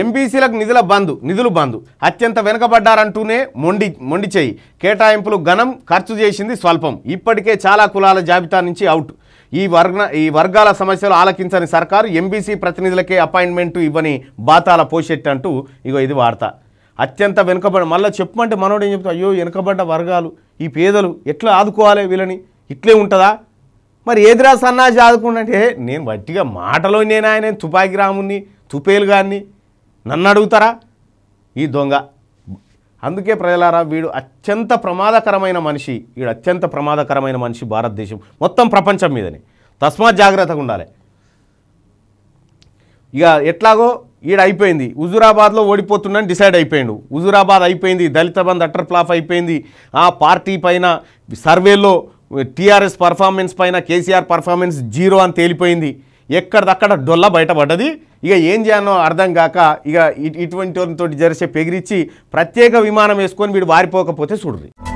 ఎంబీసీలకు నిధుల బంద్ నిధులు బంద్ అత్యంత వెనుకబడ్డారంటూనే మొండి మొండి చేయి కేటాయింపులు ఘనం ఖర్చు చేసింది స్వల్పం ఇప్పటికే చాలా కులాల జాబితా నుంచి అవుట్ ఈ వర్గ ఈ వర్గాల సమస్యలు ఆలకించని సర్కారు ఎంబీసీ ప్రతినిధులకే అపాయింట్మెంట్ ఇవ్వని బాతాల పోషెట్ అంటూ ఇగో ఇది వార్త అత్యంత వెనుకబడి మళ్ళీ చెప్పమంటే మనోడు ఏం చెప్తా అయ్యో వెనుకబడ్డ వర్గాలు ఈ పేదలు ఎట్లా ఆదుకోవాలి వీళ్ళని ఇట్లే ఉంటుందా మరి ఏదిరా సన్నాసి ఆదుకుంటే నేను వట్టిగా మాటలో నేను ఆయన తుపాకి రాముని తుపేలు గారిని నన్ను అడుగుతారా ఈ దొంగ అందుకే ప్రజలారా వీడు అత్యంత ప్రమాదకరమైన మనిషి వీడు అత్యంత ప్రమాదకరమైన మనిషి భారతదేశం మొత్తం ప్రపంచం మీదనే తస్మాత్ జాగ్రత్తగా ఉండాలి ఇక ఎట్లాగో ఈడ అయిపోయింది హుజురాబాద్లో ఓడిపోతుందని డిసైడ్ అయిపోయాడు హుజురాబాద్ అయిపోయింది దళిత బంద్ అటర్ ప్లాఫ్ అయిపోయింది ఆ పార్టీ పైన సర్వేలో టీఆర్ఎస్ పర్ఫార్మెన్స్ పైన కేసీఆర్ పర్ఫార్మెన్స్ జీరో అని తేలిపోయింది ఎక్కడిదక్కడ డొల్ల బయటపడ్డది ఇక ఏం చేయాలో అర్థం కాక ఇక ఇటువంటి తోటి జరిసే పెగిరిచ్చి ప్రత్యేక విమానం వేసుకొని వీడు వారిపోకపోతే చూడరు